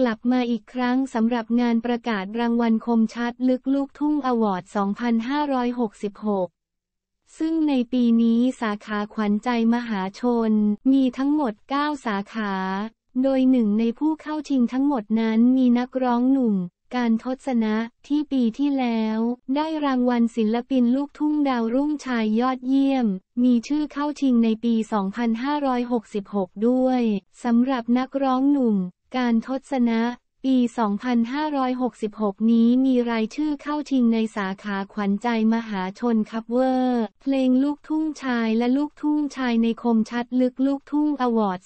กลับมาอีกครั้งสำหรับงานประกาศรางวัลคมชัดลึกลูกทุ่ง อวอร์ด 2566 ซึ่งในปีนี้สาขาขวัญใจมหาชนมีทั้งหมด 9 สาขา โดยหนึ่งในผู้เข้าชิงทั้งหมดนั้นมีนักร้องหนุ่มการทศนะที่ปีที่แล้วได้รางวัลศิลปินลูกทุ่งดาวรุ่งชายยอดเยี่ยม มีชื่อเข้าชิงในปี 2566 ด้วยสำหรับนักร้องหนุ่มการทศนะ ปี 2566 นี้มีรายชื่อเข้าชิงในสาขาขวัญใจมหาชนคัพเวอร์ เพลงลูกทุ่งชายและลูกทุ่งชายในคมชัดลึกลูกทุ่งอวอร์ด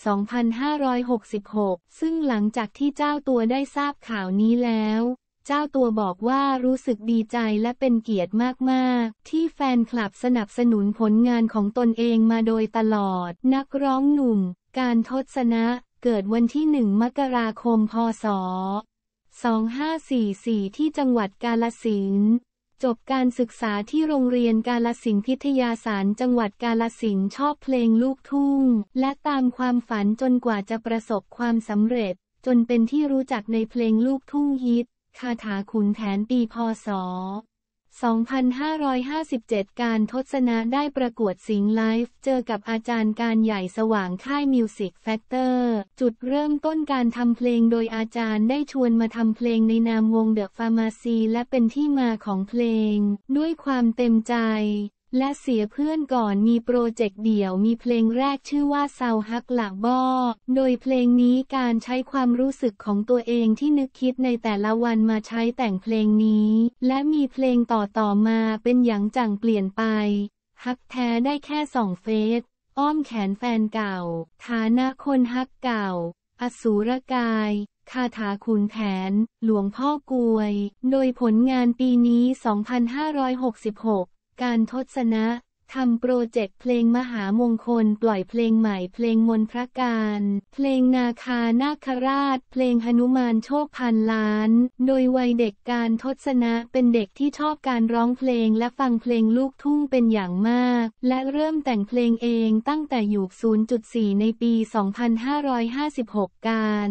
2566 ซึ่งหลังจากที่เจ้าตัวได้ทราบข่าวนี้แล้ว เจ้าตัวบอกว่ารู้สึกดีใจและเป็นเกียรติมาก ๆ ที่แฟนคลับสนับสนุนผลงานของตนเองมาโดยตลอด นักร้องหนุ่ม การทศนะเกิดวันที่ 1 มกราคม พศ 2544 ที่จังหวัดกาลสินจบการศึกษาที่โรงเรียนกาลสินพิทยาสาร จังหวัดกาลสินชอบเพลงลูกทุ่ง และตามความฝันจนกว่าจะประสบความสำเร็จ จนเป็นที่รู้จักในเพลงลูกทุ่งฮิต คาถาขุนแผนปี พศ2557 การทศนะได้ประกวดสิงไลฟ์เจอกับอาจารย์การใหญ่สว่างค่ายมิวสิกแฟกเตอร์จุดเริ่มต้นการทำเพลงโดยอาจารย์ได้ชวนมาทำเพลงในนามวงเดอะฟาร์มาซีและเป็นที่มาของเพลง ด้วยความเต็มใจและเสียเพื่อนก่อนมีโปรเจกต์เดี่ยวมีเพลงแรกชื่อว่า เซาฮักหลักบอโดยเพลงนี้การใช้ความรู้สึกของตัวเองที่นึกคิดในแต่ละวันมาใช้แต่งเพลงนี้ และมีเพลงต่อๆมาเป็นอย่างจังเปลี่ยนไป ฮักแท้ได้แค่สองเฟสอ้อมแขนแฟนเก่า ฐานะคนฮักเก่า อสูรกาย คาถาคุณแผนหลวงพ่อกวย โดยผลงานปีนี้ 2566การทศนะ ทำโปรเจกต์เพลงมหามงคล ปล่อยเพลงใหม่เพลงมนพระการ เพลงนาคานาคราช เพลงหนุมานโชคพันล้าน โดยวัยเด็กการทศนะ เป็นเด็กที่ชอบการร้องเพลงและฟังเพลงลูกทุ่งเป็นอย่างมาก และเริ่มแต่งเพลงเองตั้งแต่อยู่0.4 ในปี 2556 การ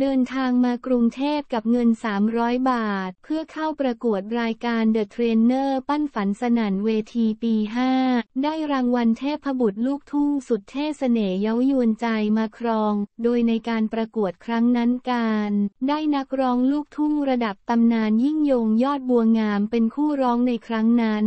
เดินทางมากรุงเทพกับเงิน 300 บาท เพื่อเข้าประกวดรายการ The Trainer ปั้นฝันสนันเวทีปี 5 ได้รางวัลเทพบุตรลูกทุ่งสุดเทสเสน่ห์เย้ายวนใจมาครอง โดยในการประกวดครั้งนั้นการ ได้นักร้องลูกทุ่งระดับตำนานยิ่งยงยอดบัวงามเป็นคู่ร้องในครั้งนั้น